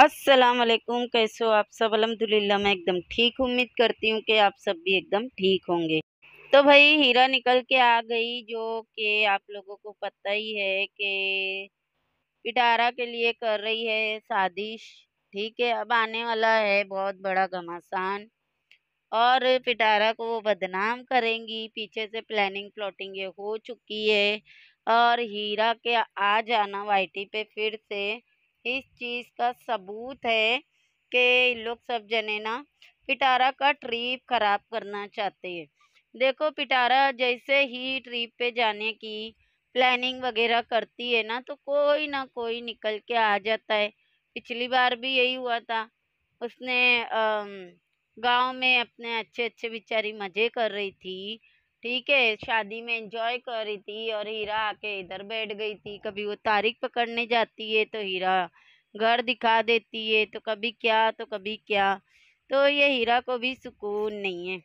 अस्सलाम वालेकुम कैसे हो आप सब अलहमदिल्ला मैं एकदम ठीक उम्मीद करती हूँ कि आप सब भी एकदम ठीक होंगे तो भाई हीरा निकल के आ गई जो कि आप लोगों को पता ही है कि पिटारा के लिए कर रही है साजिश ठीक है अब आने वाला है बहुत बड़ा घमासान और पिटारा को वो बदनाम करेंगी पीछे से प्लानिंग प्लॉटिंग ये हो चुकी है और हीरा के आ जाना वाइटी पे फिर से इस चीज़ का सबूत है कि लोग सब जने ना पिटारा का ट्रिप ख़राब करना चाहते हैं देखो पिटारा जैसे ही ट्रिप पे जाने की प्लानिंग वगैरह करती है ना तो कोई ना कोई निकल के आ जाता है पिछली बार भी यही हुआ था उसने गांव में अपने अच्छे अच्छे बेचारी मज़े कर रही थी ठीक है शादी में एंजॉय कर रही थी और हीरा आके इधर बैठ गई थी कभी वो तारीख पकड़ने जाती है तो हीरा घर दिखा देती है तो कभी क्या तो कभी क्या तो ये हीरा को भी सुकून नहीं है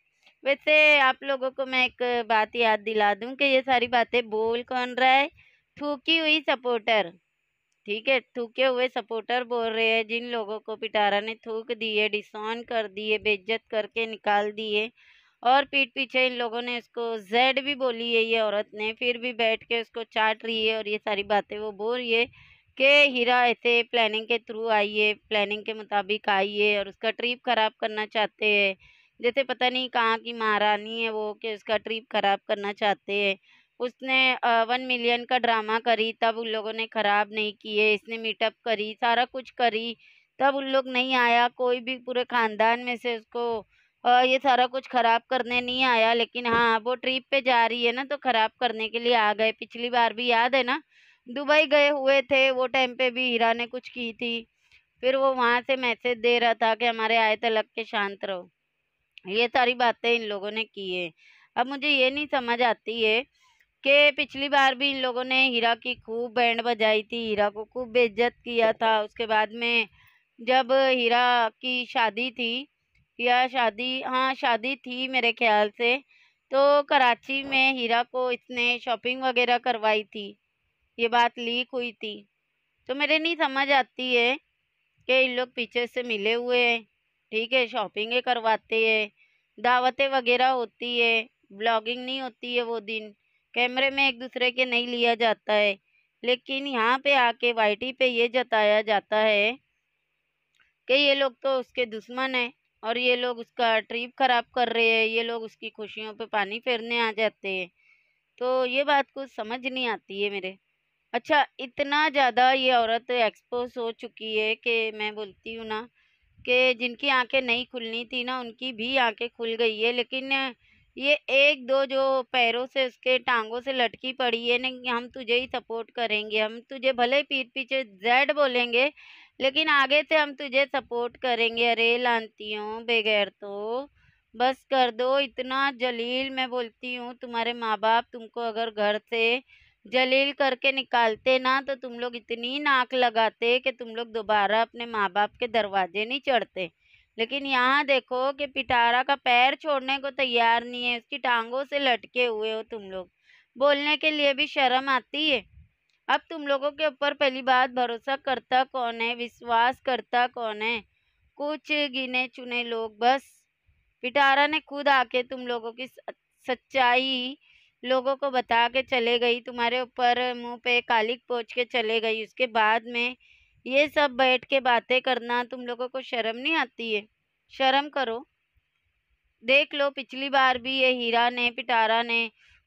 वैसे आप लोगों को मैं एक बात याद दिला दूं कि ये सारी बातें बोल कौन रहा है थूकी हुई सपोर्टर ठीक है थूके हुए सपोर्टर बोल रहे हैं जिन लोगों को पिटारा ने थूक दिए डिसॉन कर दिए बेज्जत करके निकाल दिए और पीठ पीछे इन लोगों ने इसको जेड भी बोली है ये औरत ने फिर भी बैठ के उसको चाट रही है और ये सारी बातें वो बोल रही है कि हीरा ऐसे प्लानिंग के थ्रू आई है प्लानिंग के मुताबिक आई है और उसका ट्रिप ख़राब करना चाहते हैं जैसे पता नहीं कहाँ की महारानी है वो कि उसका ट्रिप ख़राब करना चाहते हैं उसने वन मिलियन का ड्रामा करी तब उन लोगों ने ख़राब नहीं किए इसने मीटअप करी सारा कुछ करी तब उन लोग नहीं आया कोई भी पूरे ख़ानदान में से उसको ये सारा कुछ ख़राब करने नहीं आया लेकिन हाँ वो ट्रिप पे जा रही है ना तो ख़राब करने के लिए आ गए पिछली बार भी याद है ना दुबई गए हुए थे वो टाइम पे भी हीरा ने कुछ की थी फिर वो वहाँ से मैसेज दे रहा था कि हमारे आए लग के शांत रहो ये सारी बातें इन लोगों ने की है अब मुझे ये नहीं समझ आती है कि पिछली बार भी इन लोगों ने हीरा की खूब बैंड बजाई थी हीरा को खूब बेज्ज़त किया था उसके बाद में जब हीरा की शादी थी या शादी हाँ शादी थी मेरे ख्याल से तो कराची हाँ। में हीरा को इसने शॉपिंग वगैरह करवाई थी ये बात लीक हुई थी तो मेरे नहीं समझ आती है कि इन लोग पीछे से मिले हुए हैं ठीक है शॉपिंगें करवाते हैं दावतें वगैरह होती है ब्लॉगिंग नहीं होती है वो दिन कैमरे में एक दूसरे के नहीं लिया जाता है लेकिन यहाँ पे आके वाईटी पे ये जताया जाता है कि ये लोग तो उसके दुश्मन हैं और ये लोग उसका ट्रिप ख़राब कर रहे हैं ये लोग उसकी खुशियों पे पानी फेरने आ जाते हैं तो ये बात कुछ समझ नहीं आती है मेरे अच्छा इतना ज़्यादा ये औरत एक्सपोज हो चुकी है कि मैं बोलती हूँ ना कि जिनकी आंखें नहीं खुलनी थी ना उनकी भी आंखें खुल गई है लेकिन ये एक दो जो पैरों से उसके टांगों से लटकी पड़ी है ना हम तुझे ही सपोर्ट करेंगे हम तुझे भले पीठ पीछे जेड बोलेंगे लेकिन आगे से हम तुझे सपोर्ट करेंगे अरे लानती हूँ बगैर तो बस कर दो इतना जलील मैं बोलती हूँ तुम्हारे माँ बाप तुमको अगर घर से जलील करके निकालते ना तो तुम लोग इतनी नाक लगाते कि तुम लोग दोबारा अपने माँ बाप के दरवाजे नहीं चढ़ते लेकिन यहाँ देखो कि पिटारा का पैर छोड़ने को तैयार नहीं है उसकी टांगों से लटके हुए हो तुम लोग बोलने के लिए भी शर्म आती है अब तुम लोगों के ऊपर पहली बात भरोसा करता कौन है विश्वास करता कौन है कुछ गिने चुने लोग बस पिटारा ने खुद आके तुम लोगों की सच्चाई लोगों को बता के चले गई तुम्हारे ऊपर मुंह पे कालिक पहुँच के चले गई उसके बाद में ये सब बैठ के बातें करना तुम लोगों को शर्म नहीं आती है शर्म करो देख लो पिछली बार भी ये हीरा ने पिटारा ने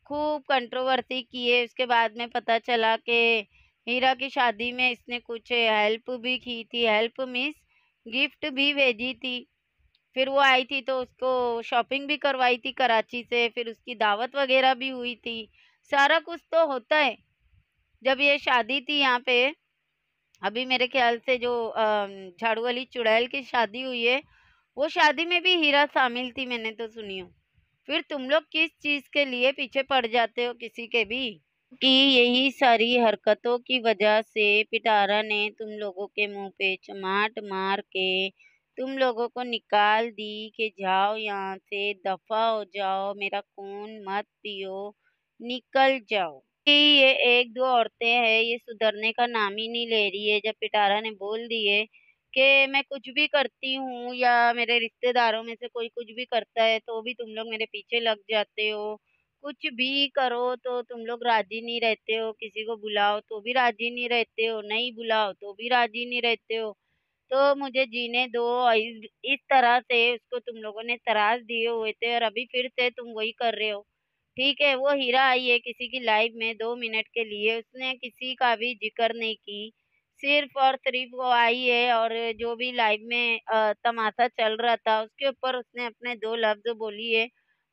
खूब कंट्रोवर्सी किए उसके बाद में पता चला कि हीरा की शादी में इसने कुछ हेल्प भी की थी हेल्प मीन्स गिफ्ट भी भेजी थी फिर वो आई थी तो उसको शॉपिंग भी करवाई थी कराची से फिर उसकी दावत वगैरह भी हुई थी सारा कुछ तो होता है जब ये शादी थी यहाँ पे अभी मेरे ख्याल से जो झाड़ू वाली चुड़ैल की शादी हुई है वो शादी में भी हीरा शामिल थी मैंने तो सुनी हूँ फिर तुम लोग किस चीज़ के लिए पीछे पड़ जाते हो किसी के भी कि यही सारी हरकतों की वजह से पिटारा ने तुम लोगों के मुंह पे चमाट मार के तुम लोगों को निकाल दी कि जाओ यहाँ से दफ़ा हो जाओ मेरा खून मत पियो निकल जाओ कि ये एक दो औरतें हैं ये सुधरने का नाम ही नहीं ले रही है जब पिटारा ने बोल दिए कि मैं कुछ भी करती हूँ या मेरे रिश्तेदारों में से कोई कुछ भी करता है तो भी तुम लोग मेरे पीछे लग जाते हो कुछ भी करो तो तुम लोग राज़ी नहीं रहते हो किसी को बुलाओ तो भी राज़ी नहीं रहते हो नहीं बुलाओ तो भी राज़ी नहीं रहते हो तो मुझे जीने दो इस तरह से उसको तुम लोगों ने तराश दिए हुए थे और अभी फिर से तुम वही कर रहे हो ठीक है वो हीरा आई है किसी की लाइफ में दो मिनट के लिए उसने किसी का भी जिक्र नहीं की सिर्फ और सिर्फ वो आई है और जो भी लाइव में तमाशा चल रहा था उसके ऊपर उसने अपने दो लफ्ज़ बोली है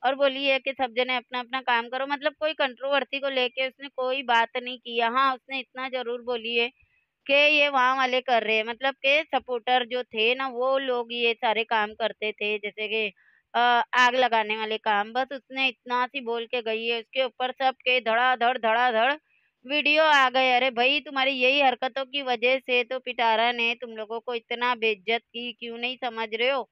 और बोली है कि सब जने अपना अपना काम करो मतलब कोई कंट्रोवर्सी को लेके उसने कोई बात नहीं की हाँ उसने इतना ज़रूर बोली है कि ये वहाँ वाले कर रहे हैं मतलब के सपोर्टर जो थे ना वो लोग ये सारे काम करते थे जैसे कि आग लगाने वाले काम बस उसने इतना सी बोल के गई है उसके ऊपर सब के धड़ाधड़ धड़ाधड़ वीडियो आ गए अरे भाई तुम्हारी यही हरकतों की वजह से तो पिटारा ने तुम लोगों को इतना बेज्जत की क्यों नहीं समझ रहे हो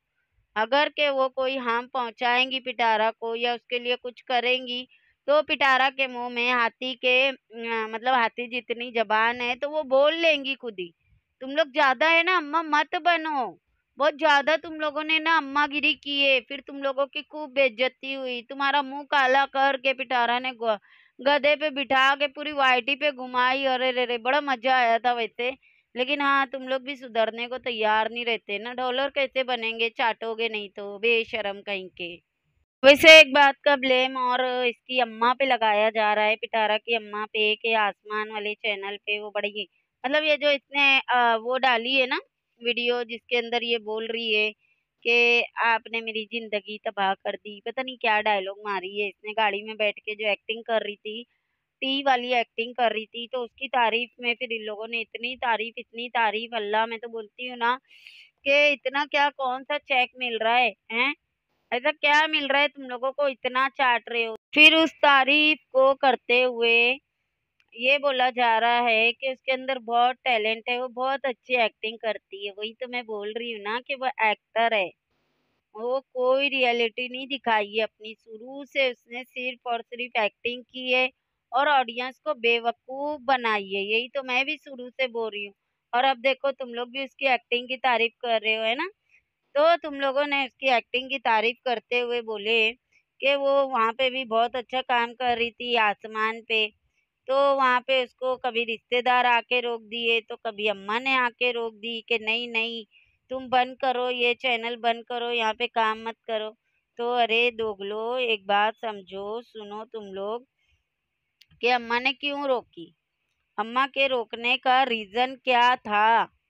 अगर के वो कोई हार्म पहुंचाएंगी पिटारा को या उसके लिए कुछ करेंगी तो पिटारा के मुंह में हाथी के मतलब हाथी जितनी जबान है तो वो बोल लेंगी खुद ही तुम लोग ज़्यादा है ना अम्मा मत बनो बहुत ज़्यादा तुम लोगों ने ना अम्मा गिरी की है फिर तुम लोगों की खूब बेज्जती हुई तुम्हारा मुंह काला करके पिटारा ने गधे पे बिठा के पूरी वाइटी पे घुमाई अरे रे रे बड़ा मजा आया था वैसे लेकिन हाँ तुम लोग भी सुधरने को तैयार नहीं रहते ना ढोलर कैसे बनेंगे चाटोगे नहीं तो बेशरम कहीं के वैसे एक बात का ब्लेम और इसकी अम्मा पे लगाया जा रहा है पिटारा की अम्मा पे के आसमान वाले चैनल पे वो बड़ी मतलब ये जो इसने वो डाली है ना वीडियो जिसके अंदर ये बोल रही है कि आपने मेरी जिंदगी तबाह कर दी पता नहीं क्या डायलॉग मारी है इसने गाड़ी में बैठ के जो एक्टिंग कर रही थी टी वाली एक्टिंग कर रही थी तो उसकी तारीफ में फिर इन लोगों ने इतनी तारीफ इतनी तारीफ अल्लाह मैं तो बोलती हूँ ना कि इतना क्या कौन सा चेक मिल रहा है हैं ऐसा क्या मिल रहा है तुम लोगों को इतना चाट रहे हो फिर उस तारीफ को करते हुए ये बोला जा रहा है कि उसके अंदर बहुत टैलेंट है वो बहुत अच्छी एक्टिंग करती है वही तो मैं बोल रही हूँ ना कि वो एक्टर है वो कोई रियलिटी नहीं दिखाई है अपनी शुरू से उसने सिर्फ और सिर्फ एक्टिंग की है और ऑडियंस को बेवकूफ़ बनाई है यही तो मैं भी शुरू से बोल रही हूँ और अब देखो तुम लोग भी उसकी एक्टिंग की तारीफ कर रहे हो है ना तो तुम लोगों ने उसकी एक्टिंग की तारीफ करते हुए बोले कि वो वहाँ पे भी बहुत अच्छा काम कर रही थी आसमान पे तो वहाँ पे उसको कभी रिश्तेदार आके रोक दिए तो कभी अम्मा ने आके रोक दी कि नहीं नहीं तुम बंद करो ये चैनल बंद करो यहाँ पे काम मत करो तो अरे दोगलो एक बात समझो सुनो तुम लोग कि अम्मा ने क्यों रोकी अम्मा के रोकने का रीज़न क्या था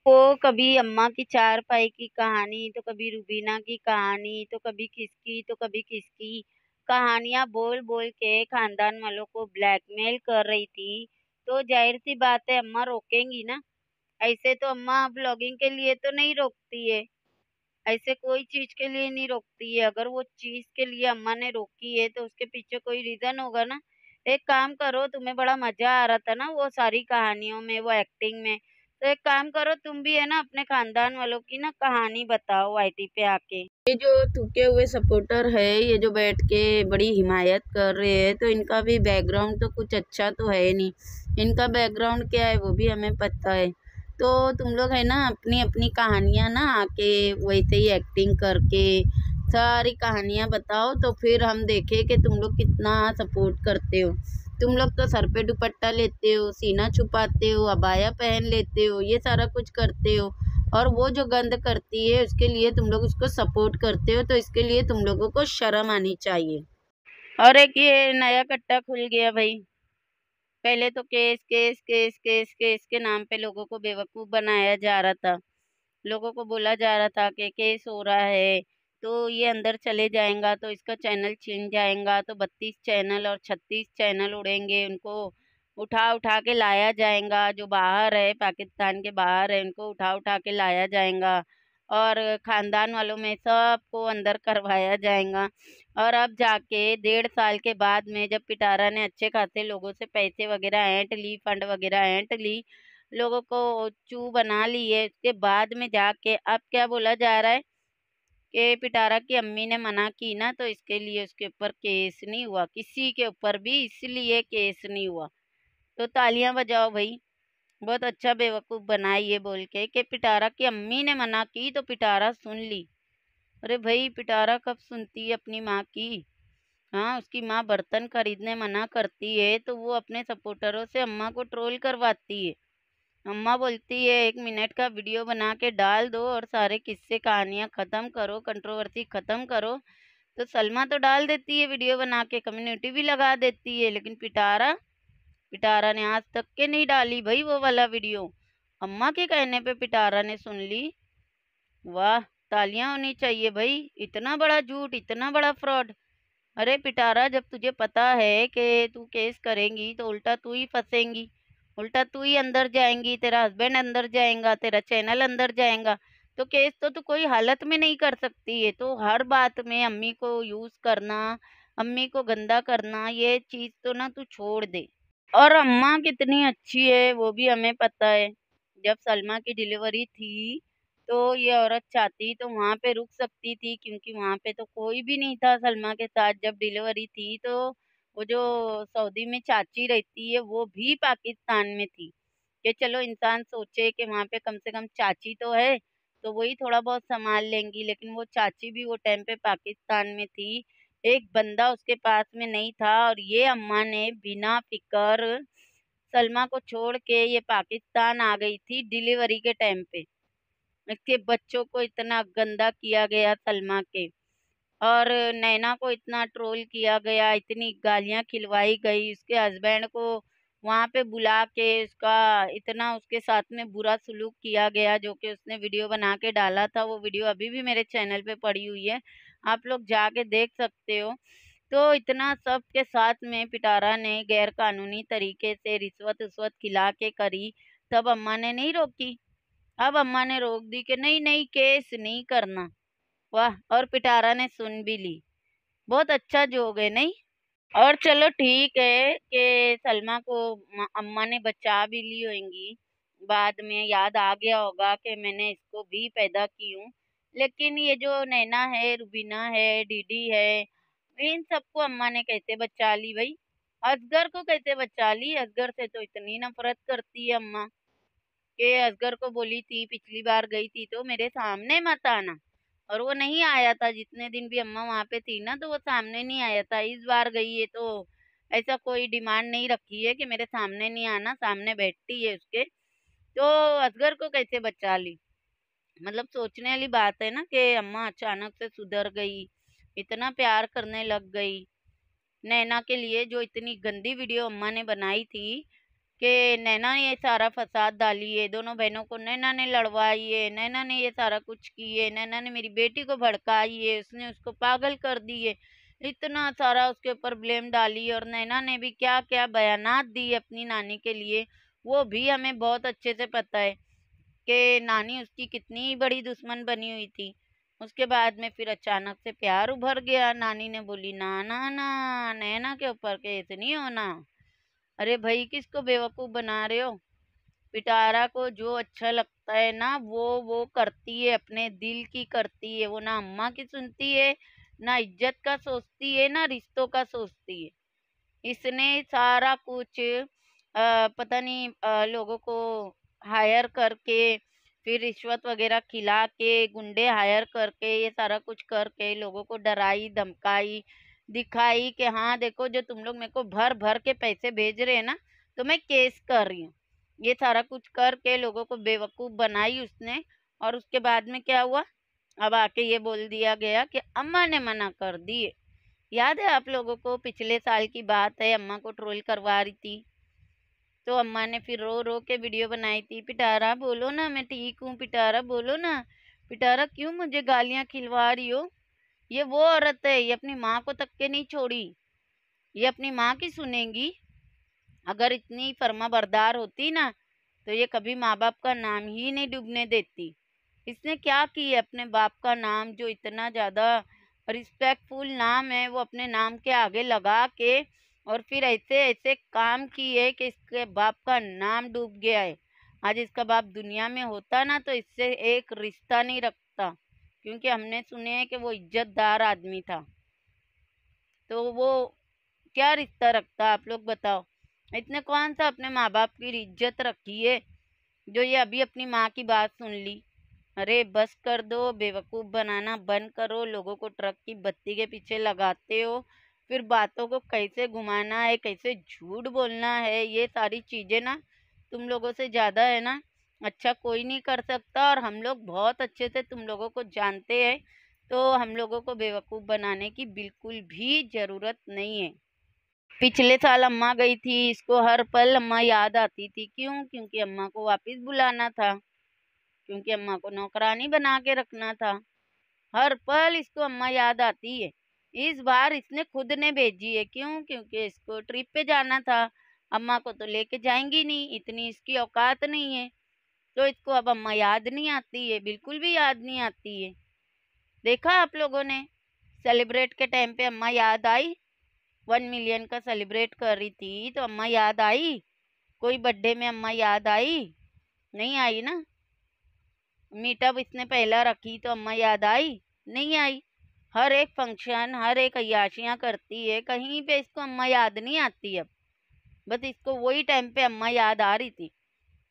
वो कभी अम्मा की चार पाई की कहानी तो कभी रुबीना की कहानी तो कभी किसकी तो कभी किसकी कहानियां बोल बोल के खानदान वालों को ब्लैकमेल कर रही थी तो जाहिर सी बात है अम्मा रोकेंगी ना ऐसे तो अम्मा ब्लॉगिंग के लिए तो नहीं रोकती है ऐसे कोई चीज़ के लिए नहीं रोकती है अगर वो चीज़ के लिए अम्मा ने रोकी है तो उसके पीछे कोई रीज़न होगा ना एक काम करो तुम्हें बड़ा मज़ा आ रहा था ना वो सारी कहानियों में वो एक्टिंग में तो एक काम करो तुम भी है ना अपने खानदान वालों की ना कहानी बताओ आईटी पे आके ये जो थूके हुए सपोर्टर है ये जो बैठ के बड़ी हिमायत कर रहे हैं तो इनका भी बैकग्राउंड तो कुछ अच्छा तो है नहीं इनका बैकग्राउंड क्या है वो भी हमें पता है तो तुम लोग है ना अपनी अपनी कहानियाँ ना आके वैसे ही एक्टिंग करके सारी कहानियाँ बताओ तो फिर हम देखें कि तुम लोग कितना सपोर्ट करते हो तुम लोग तो सर पे दुपट्टा लेते हो सीना छुपाते हो अबाया पहन लेते हो ये सारा कुछ करते हो और वो जो गंद करती है उसके लिए तुम लोग उसको सपोर्ट करते हो तो इसके लिए तुम लोगों को शर्म आनी चाहिए और एक ये नया कट्टा खुल गया भाई पहले तो case case case case case के नाम पे लोगों को बेवकूफ़ बनाया जा रहा था लोगों को बोला जा रहा था कि केस हो रहा है तो ये अंदर चले जाएगा तो इसका चैनल छिन जाएगा तो बत्तीस चैनल और छत्तीस चैनल उड़ेंगे उनको उठा उठा के लाया जाएगा जो बाहर है पाकिस्तान के बाहर है उनको उठा उठा के लाया जाएगा और ख़ानदान वालों में सबको अंदर करवाया जाएगा और अब जाके डेढ़ साल के बाद में जब पिटारा ने अच्छे खासे लोगों से पैसे वगैरह ऐंट ली फंड वगैरह ऐंट ली लोगों को चू बना ली है उसके बाद में जाके अब क्या बोला जा रहा है कि पिटारा की अम्मी ने मना की ना तो इसके लिए उसके ऊपर केस नहीं हुआ किसी के ऊपर भी इसलिए केस नहीं हुआ तो तालियां बजाओ भाई बहुत अच्छा बेवकूफ़ बना ये बोल के कि पिटारा की अम्मी ने मना की तो पिटारा सुन ली अरे भाई पिटारा कब सुनती है अपनी माँ की हाँ उसकी माँ बर्तन खरीदने मना करती है तो वो अपने सपोर्टरों से अम्मा को ट्रोल करवाती है अम्मा बोलती है एक मिनट का वीडियो बना के डाल दो और सारे किस्से कहानियाँ ख़त्म करो कंट्रोवर्सी ख़त्म करो तो सलमा तो डाल देती है वीडियो बना के कम्युनिटी भी लगा देती है लेकिन पिटारा पिटारा ने आज तक के नहीं डाली भाई वो वाला वीडियो अम्मा के कहने पे पिटारा ने सुन ली वाह तालियां होनी चाहिए भाई इतना बड़ा झूठ इतना बड़ा फ्रॉड अरे पिटारा जब तुझे पता है कि तू केस करेंगी तो उल्टा तू ही फंसेंगी उल्टा तू ही अंदर जाएंगी तेरा हस्बैंड अंदर जाएगा तेरा चैनल अंदर जाएगा तो केस तो तू कोई हालत में नहीं कर सकती है तो हर बात में अम्मी को यूज़ करना अम्मी को गंदा करना ये चीज़ तो ना तू छोड़ दे और अम्मा कितनी अच्छी है वो भी हमें पता है जब सलमा की डिलीवरी थी तो ये औरत चाहती तो वहाँ पे रुक सकती थी क्योंकि वहाँ पे तो कोई भी नहीं था सलमा के साथ जब डिलीवरी थी तो वो जो सऊदी में चाची रहती है वो भी पाकिस्तान में थी कि चलो इंसान सोचे कि वहाँ पे कम से कम चाची तो है तो वही थोड़ा बहुत संभाल लेंगी लेकिन वो चाची भी वो टाइम पे पाकिस्तान में थी एक बंदा उसके पास में नहीं था और ये अम्मा ने बिना फिकर सलमा को छोड़ के ये पाकिस्तान आ गई थी डिलीवरी के टाइम पे इसके बच्चों को इतना गंदा किया गया सलमा के और नैना को इतना ट्रोल किया गया इतनी गालियाँ खिलवाई गई उसके हस्बैंड को वहाँ पे बुला के उसका इतना उसके साथ में बुरा सलूक किया गया जो कि उसने वीडियो बना के डाला था वो वीडियो अभी भी मेरे चैनल पे पड़ी हुई है आप लोग जाके देख सकते हो तो इतना सब के साथ में पिटारा ने गैर कानूनी तरीके से रिश्वत उश्वत खिला के करी तब अम्मा ने नहीं रोकी अब अम्मा ने रोक दी कि नहीं नहीं केस नहीं करना वाह और पिटारा ने सुन भी ली बहुत अच्छा जोग है नहीं और चलो ठीक है कि सलमा को अम्मा ने बचा भी ली होंगी बाद में याद आ गया होगा कि मैंने इसको भी पैदा की हूँ लेकिन ये जो नैना है रुबीना है डीडी है इन सबको अम्मा ने कैसे बचा ली भाई असगर को कैसे बचा ली असगर से तो इतनी नफरत करती है अम्मा कि असगर को बोली थी पिछली बार गई थी तो मेरे सामने मत आना और वो नहीं आया था जितने दिन भी अम्मा वहाँ पे थी ना तो वो सामने नहीं आया था इस बार गई है तो ऐसा कोई डिमांड नहीं रखी है कि मेरे सामने नहीं आना सामने बैठती है उसके तो असगर को कैसे बचा ली मतलब सोचने वाली बात है ना कि अम्मा अचानक से सुधर गई इतना प्यार करने लग गई नैना के लिए जो इतनी गंदी वीडियो अम्मा ने बनाई थी कि नैना ने ये सारा फसाद डाली है दोनों बहनों को नैना ने लड़वाई है नैना ने ये सारा कुछ किए नैना ने मेरी बेटी को भड़काई है उसने उसको पागल कर दी है इतना सारा उसके ऊपर ब्लेम डाली और नैना ने भी क्या क्या बयान दी अपनी नानी के लिए वो भी हमें बहुत अच्छे से पता है कि नानी उसकी कितनी बड़ी दुश्मन बनी हुई थी उसके बाद में फिर अचानक से प्यार उभर गया नानी ने बोली ना ना ना नैना के ऊपर के इतनी होना अरे भाई किसको बेवकूफ़ बना रहे हो पिटारा को जो अच्छा लगता है ना वो वो करती है अपने दिल की करती है वो ना अम्मा की सुनती है ना इज्जत का सोचती है ना रिश्तों का सोचती है इसने सारा कुछ आ, पता नहीं आ, लोगों को हायर करके फिर रिश्वत वगैरह खिला के गुंडे हायर करके ये सारा कुछ करके लोगों को डराई धमकाई दिखाई कि हाँ देखो जो तुम लोग मेरे को भर भर के पैसे भेज रहे हैं ना तो मैं केस कर रही हूँ ये सारा कुछ करके लोगों को बेवकूफ़ बनाई उसने और उसके बाद में क्या हुआ अब आके ये बोल दिया गया कि अम्मा ने मना कर दिए याद है आप लोगों को पिछले साल की बात है अम्मा को ट्रोल करवा रही थी तो अम्मा ने फिर रो रो के वीडियो बनाई थी पिटारा बोलो ना मैं ठीक हूँ पिटारा बोलो ना पिटारा क्यों मुझे गालियाँ खिलवा रही हो ये वो औरत है ये अपनी माँ को तक के नहीं छोड़ी ये अपनी माँ की सुनेंगी अगर इतनी फर्मा बरदार होती ना तो ये कभी माँ बाप का नाम ही नहीं डूबने देती इसने क्या किया अपने बाप का नाम जो इतना ज़्यादा रिस्पेक्टफुल नाम है वो अपने नाम के आगे लगा के और फिर ऐसे ऐसे काम किए कि इसके बाप का नाम डूब गया है आज इसका बाप दुनिया में होता ना तो इससे एक रिश्ता नहीं रख क्योंकि हमने सुने हैं कि वो इज्जतदार आदमी था तो वो क्या रिश्ता रखता आप लोग बताओ इतने कौन सा अपने माँ बाप की इज्जत रखी है जो ये अभी अपनी माँ की बात सुन ली अरे बस कर दो बेवकूफ़ बनाना बंद करो लोगों को ट्रक की बत्ती के पीछे लगाते हो फिर बातों को कैसे घुमाना है कैसे झूठ बोलना है ये सारी चीज़ें ना तुम लोगों से ज़्यादा है ना अच्छा कोई नहीं कर सकता और हम लोग बहुत अच्छे से तुम लोगों को जानते हैं तो हम लोगों को बेवकूफ़ बनाने की बिल्कुल भी ज़रूरत नहीं है पिछले साल अम्मा गई थी इसको हर पल अम्मा याद आती थी क्यों क्योंकि अम्मा को वापस बुलाना था क्योंकि अम्मा को नौकरानी बना के रखना था हर पल इसको अम्मा याद आती है इस बार इसने खुद ने भेजी है क्यों क्योंकि इसको ट्रिप पे जाना था अम्मा को तो लेके जाएंगी नहीं इतनी इसकी औकात नहीं है तो इसको अब अम्मा याद नहीं आती है बिल्कुल भी याद नहीं आती है देखा आप लोगों ने सेलिब्रेट के टाइम पे अम्मा याद आई वन मिलियन का सेलिब्रेट कर रही थी तो अम्मा याद आई कोई बर्थडे में अम्मा याद आई नहीं आई ना मीटअप इसने पहला रखी तो अम्मा याद आई नहीं आई हर एक फंक्शन हर एक अयाशियाँ करती है कहीं पे इसको अम्मा याद नहीं आती अब बस इसको वही टाइम पे अम्मा याद आ रही थी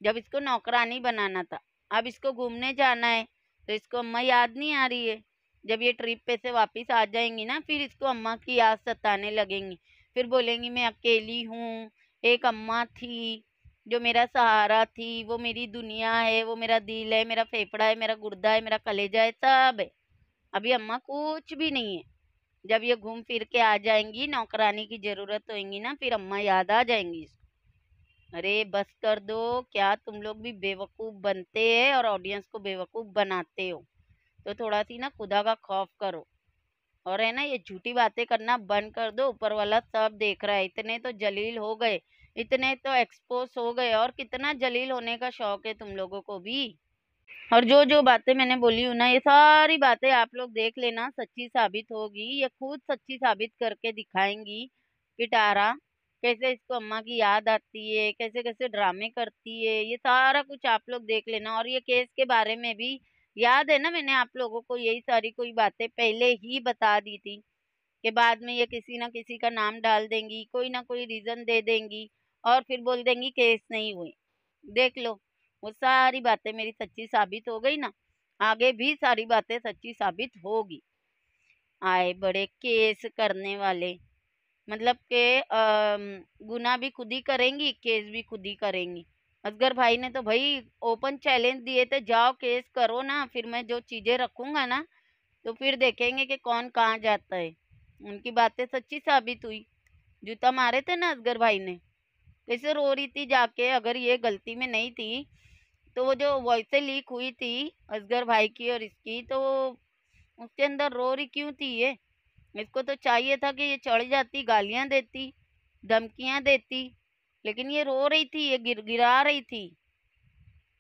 जब इसको नौकरानी बनाना था अब इसको घूमने जाना है तो इसको अम्मा याद नहीं आ रही है जब ये ट्रिप पे से वापस आ जाएंगी ना फिर इसको अम्मा की याद सताने लगेंगी फिर बोलेंगी मैं अकेली हूँ एक अम्मा थी जो मेरा सहारा थी वो मेरी दुनिया है वो मेरा दिल है मेरा फेफड़ा है मेरा गुर्दा है मेरा कलेजा है सब है अभी अम्मा कुछ भी नहीं है जब ये घूम फिर के आ जाएंगी नौकरानी की ज़रूरत होगी ना फिर अम्मा याद आ जाएंगी इसको अरे बस कर दो क्या तुम लोग भी बेवकूफ़ बनते हैं और ऑडियंस को बेवकूफ़ बनाते हो तो थोड़ा सी ना खुदा का खौफ करो और है ना ये झूठी बातें करना बंद कर दो ऊपर वाला सब देख रहा है इतने तो जलील हो गए इतने तो एक्सपोज हो गए और कितना जलील होने का शौक है तुम लोगों को भी और जो जो बातें मैंने बोली हूँ ना ये सारी बातें आप लोग देख लेना सच्ची साबित होगी ये खुद सच्ची साबित करके दिखाएंगी पिटारा कैसे इसको अम्मा की याद आती है कैसे कैसे ड्रामे करती है ये सारा कुछ आप लोग देख लेना और ये केस के बारे में भी याद है ना मैंने आप लोगों को यही सारी कोई बातें पहले ही बता दी थी कि बाद में ये किसी ना किसी का नाम डाल देंगी कोई ना कोई रीज़न दे देंगी और फिर बोल देंगी केस नहीं हुई देख लो वो सारी बातें मेरी सच्ची साबित हो गई ना आगे भी सारी बातें सच्ची साबित होगी आए बड़े केस करने वाले मतलब के गुना भी खुद ही करेंगी केस भी खुद ही करेंगी असगर भाई ने तो भाई ओपन चैलेंज दिए थे जाओ केस करो ना फिर मैं जो चीज़ें रखूँगा ना तो फिर देखेंगे कि कौन कहाँ जाता है उनकी बातें सच्ची साबित हुई जूता मारे थे ना असगर भाई ने कैसे रो रही थी जाके अगर ये गलती में नहीं थी तो वो जो वॉइस लीक हुई थी असगर भाई की और इसकी तो उसके अंदर रो रही क्यों थी ये इसको तो चाहिए था कि ये चढ़ जाती गालियाँ देती धमकियाँ देती लेकिन ये रो रही थी ये गिर गिरा रही थी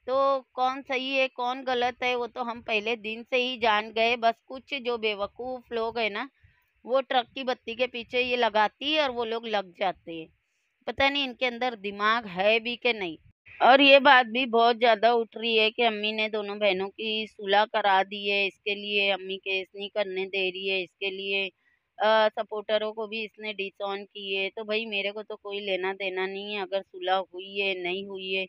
तो कौन सही है कौन गलत है वो तो हम पहले दिन से ही जान गए बस कुछ जो बेवकूफ़ लोग हैं ना वो ट्रक की बत्ती के पीछे ये लगाती है और वो लोग लग जाते हैं पता नहीं इनके अंदर दिमाग है भी कि नहीं और ये बात भी बहुत ज़्यादा उठ रही है कि अम्मी ने दोनों बहनों की सुलह करा दी है इसके लिए अम्मी केस नहीं करने दे रही है इसके लिए सपोर्टरों को भी इसने डिसऑन किए तो भाई मेरे को तो कोई लेना देना नहीं है अगर सुलह हुई है नहीं हुई है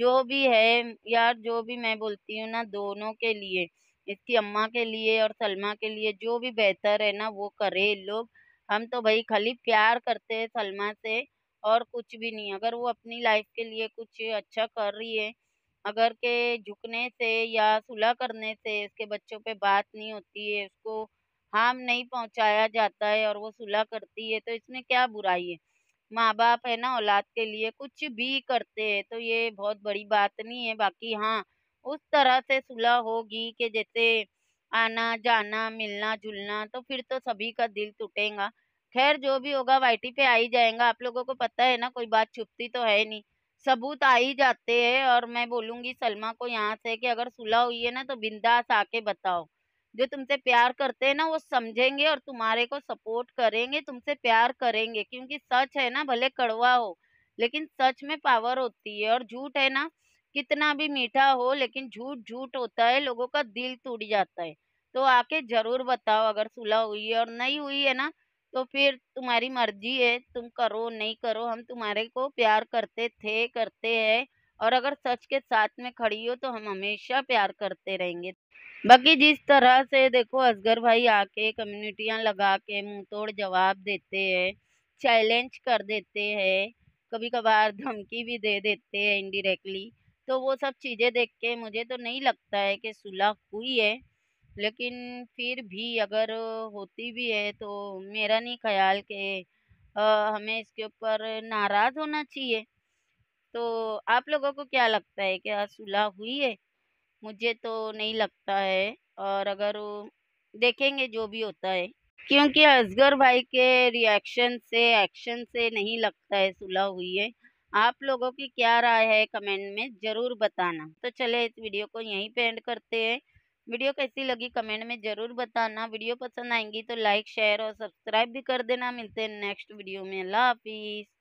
जो भी है यार जो भी मैं बोलती हूँ ना दोनों के लिए इसकी अम्मा के लिए और सलमा के लिए जो भी बेहतर है ना वो करे लोग हम तो भाई खाली प्यार करते हैं सलमा से और कुछ भी नहीं अगर वो अपनी लाइफ के लिए कुछ अच्छा कर रही है अगर के झुकने से या सुलह करने से उसके बच्चों पे बात नहीं होती है उसको हार्म नहीं पहुंचाया जाता है और वो सुलह करती है तो इसमें क्या बुराई है माँ बाप है ना औलाद के लिए कुछ भी करते हैं तो ये बहुत बड़ी बात नहीं है बाकी हाँ उस तरह से सुलह होगी कि जैसे आना जाना मिलना जुलना तो फिर तो सभी का दिल टूटेगा खैर जो भी होगा वाइटी पे आ ही जाएगा आप लोगों को पता है ना कोई बात छुपती तो है नहीं सबूत आ ही जाते हैं और मैं बोलूँगी सलमा को यहाँ से कि अगर सुलह हुई है ना तो बिंदास आके बताओ जो तुमसे प्यार करते हैं ना वो समझेंगे और तुम्हारे को सपोर्ट करेंगे तुमसे प्यार करेंगे क्योंकि सच है ना भले कड़वा हो लेकिन सच में पावर होती है और झूठ है ना कितना भी मीठा हो लेकिन झूठ झूठ होता है लोगों का दिल टूट जाता है तो आके जरूर बताओ अगर सुलह हुई है और नहीं हुई है ना तो फिर तुम्हारी मर्जी है तुम करो नहीं करो हम तुम्हारे को प्यार करते थे करते हैं और अगर सच के साथ में खड़ी हो तो हम हमेशा प्यार करते रहेंगे बाकी जिस तरह से देखो असगर भाई आके कम्युनिटियाँ लगा के मुँह तोड़ जवाब देते हैं चैलेंज कर देते हैं कभी कभार धमकी भी दे देते हैं इनडिरेक्टली तो वो सब चीज़ें देख के मुझे तो नहीं लगता है कि सुलह हुई है लेकिन फिर भी अगर होती भी है तो मेरा नहीं ख्याल कि हमें इसके ऊपर नाराज़ होना चाहिए तो आप लोगों को क्या लगता है क्या सुलह हुई है मुझे तो नहीं लगता है और अगर देखेंगे जो भी होता है क्योंकि असगर भाई के रिएक्शन से एक्शन से नहीं लगता है सुलह हुई है आप लोगों की क्या राय है कमेंट में ज़रूर बताना तो चले इस वीडियो को यहीं पे एंड करते हैं वीडियो कैसी लगी कमेंट में ज़रूर बताना वीडियो पसंद आएंगी तो लाइक शेयर और सब्सक्राइब भी कर देना मिलते हैं नेक्स्ट वीडियो में अल्लाह हाफिज़